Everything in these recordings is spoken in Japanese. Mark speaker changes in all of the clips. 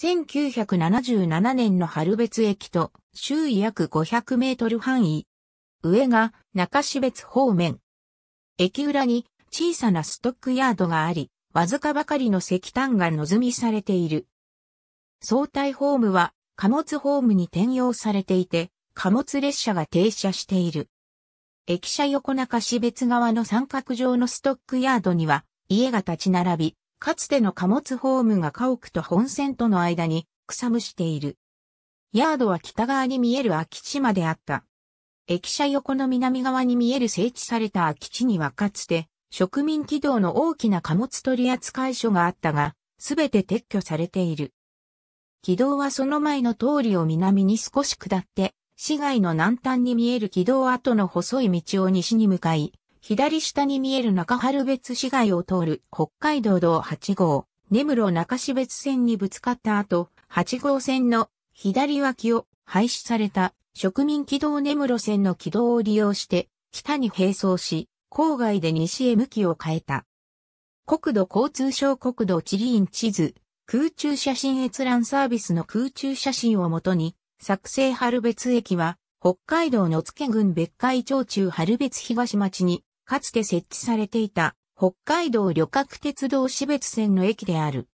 Speaker 1: 1977年の春別駅と周囲約500メートル範囲。上が中標津方面。駅裏に小さなストックヤードがあり、わずかばかりの石炭が望みされている。相対ホームは貨物ホームに転用されていて、貨物列車が停車している。駅舎横中標津側の三角状のストックヤードには家が立ち並び、かつての貨物ホームが家屋と本線との間に草むしている。ヤードは北側に見える空き地まであった。駅舎横の南側に見える整地された空き地にはかつて植民軌道の大きな貨物取扱所があったが、すべて撤去されている。軌道はその前の通りを南に少し下って、市街の南端に見える軌道跡の細い道を西に向かい、左下に見える中春別市街を通る北海道道8号、根室中標別線にぶつかった後、8号線の左脇を廃止された植民軌道根室線の軌道を利用して北に並走し、郊外で西へ向きを変えた。国土交通省国土地理院地図、空中写真閲覧サービスの空中写真をもとに、作成春別駅は、北海道の付郡別海町中春別東町にかつて設置されていた北海道旅客鉄道私別線の駅である。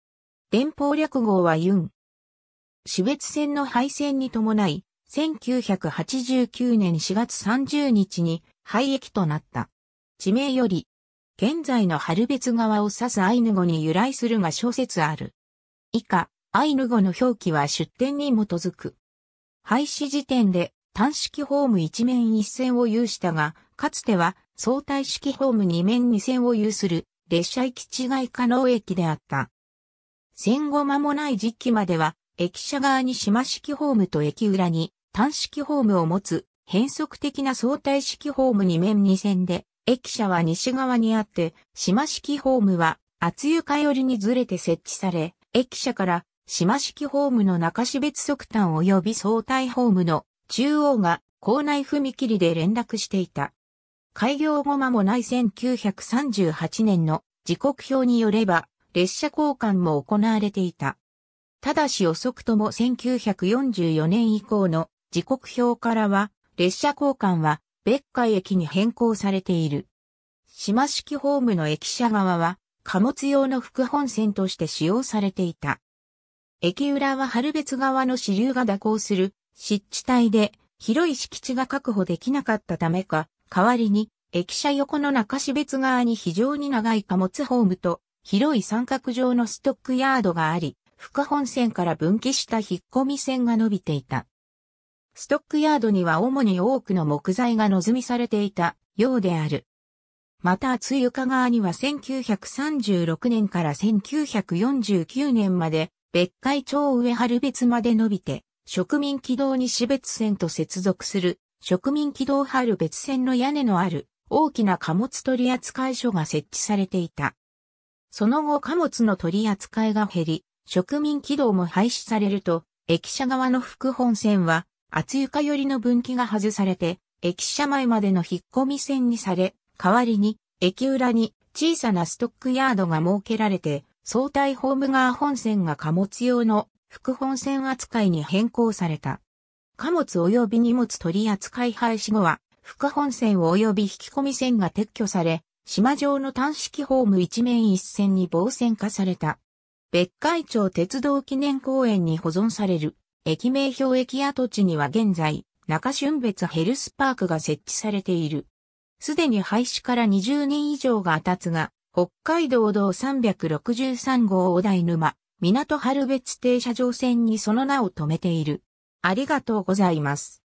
Speaker 1: 電報略号はユン。私別線の廃線に伴い、1989年4月30日に廃駅となった。地名より、現在の春別川を指すアイヌ語に由来するが諸説ある。以下、アイヌ語の表記は出典に基づく。廃止時点で単式ホーム一面一線を有したが、かつては相対式ホーム2面2線を有する列車行き違い可能駅であった。戦後間もない時期までは、駅舎側に島式ホームと駅裏に単式ホームを持つ変則的な相対式ホーム2面2線で、駅舎は西側にあって、島式ホームは厚床寄りにずれて設置され、駅舎から島式ホームの中市別側端及び相対ホームの中央が校内踏切で連絡していた。開業後間もない1938年の時刻表によれば、列車交換も行われていた。ただし遅くとも1944年以降の時刻表からは、列車交換は別海駅に変更されている。島式ホームの駅舎側は、貨物用の副本線として使用されていた。駅裏は春別側の支流が蛇行する湿地帯で、広い敷地が確保できなかったためか、代わりに、駅舎横の中標別側に非常に長い貨物ホームと、広い三角状のストックヤードがあり、副本線から分岐した引っ込み線が伸びていた。ストックヤードには主に多くの木材が望みされていたようである。また、津床側には1936年から1949年まで、別海町上春別まで伸びて、植民軌道に標別線と接続する植民軌道ハる別線の屋根のある大きな貨物取扱所が設置されていた。その後貨物の取り扱いが減り、植民軌道も廃止されると、駅舎側の副本線は、厚床寄りの分岐が外されて、駅舎前までの引っ込み線にされ、代わりに、駅裏に小さなストックヤードが設けられて、相対ホーム側本線が貨物用の副本線扱いに変更された。貨物及び荷物取扱廃止後は、深本線及び引き込み線が撤去され、島上の単式ホーム一面一線に防線化された。別海町鉄道記念公園に保存される、駅名標駅跡地には現在、中春別ヘルスパークが設置されている。すでに廃止から20年以上が経つが、北海道道363号お台沼、港春別停車場線にその名を止めている。ありがとうございます。